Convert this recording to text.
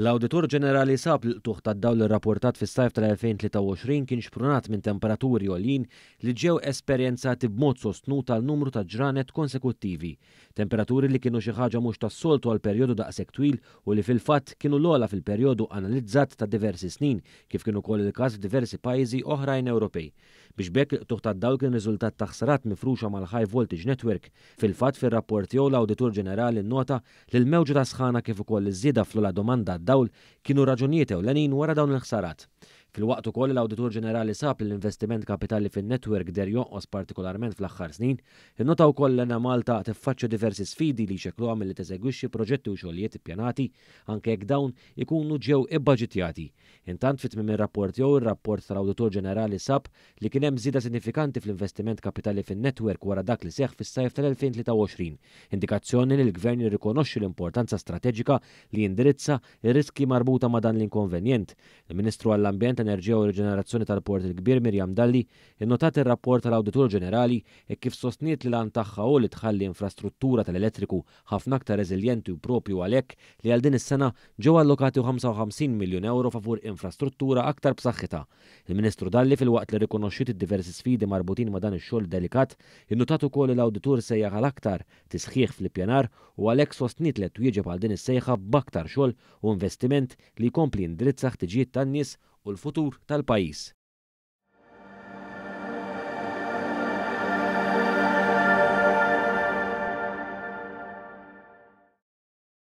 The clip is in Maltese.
l auditor Ġenerali sab l-tuħ ta' dawl rapportat fis sajf tal-2023 kien xprunat minn temperaturi olin li ġew esperjenzati b'mod sostnu tal-numru ta' ġranet konsekuttivi. Temperaturi li kienu xi ħaġa mhux tas-soltu għal perjodu da' twil u li fil-fatt kienu l-ola fil-perjodu analizzat ta' diversi snin kif kienu ukoll il-każ f'diversi pajjiżi oħrajn Ewropej. Biex bekk tuħ ta' dawl kien riżultat ta' ħsarat mifruxa mal-High Voltage Network. Fil-fatt fir-rapport jew l auditor Ġenerali nnota li l-mewġu ta' sħana kif ukoll iż-żieda fl domanda dawl kienu raġunijiet ew-lenin wara dawn il-ħsarat. Fil-waqt ukoll l-Awditur Ġenerali sab li l-investiment kapitali fin-netwerk der joqos partikolarment fl-aħħar snin, innota wkoll lena Malta tiffaċċja diversi sfidi li xekluha li teżegwixxi proġetti u xogħlijiet ippjanati anke jekk dawn ikunu ġew ibbaġitjati. Intant fit minn rapport jew ir-rapport tal-Awditur Ġenerali sab li kien hemm żida sinifikanti fl-investiment kapitali fin-netwerk wara dak li seħħ fis-sajf tal-2023, indikazzjoni li l-Gvern jirrikonoxxi l-importanza strateġika li jindirizza ir-riski marbuta ma' dan l-inkonvenjent. Il-Ministru għall-Ambjent Enerġija u Reġenerazzjoni tal-Port il-Kbir Mirjam Dalli innotat ir-rapport tal-Awditur Ġenerali e kif sostniet li lan tagħha u li tħalli infrastruttura tal-elettriku ħafna aktar reżiljenti u propju għalhekk li għal din is-sena ġew allokati 55 miljun euro favur infrastruttura aktar b'saħħitha. Il-Ministru Dalli fil-waqt li rikonoxxiet id-diversi sfidi marbutin ma' dan ix-xogħol delikat, innotat ukoll l-Awditur sejjaħ għal aktar tisħiħ fl-ippjanar u għalhekk sostniet li twieġeb għal din is-sejħa b'aktar xogħol u investiment li jkompli indirizzaħ ħtiġijiet tan-nies u l-futur tal-pajis.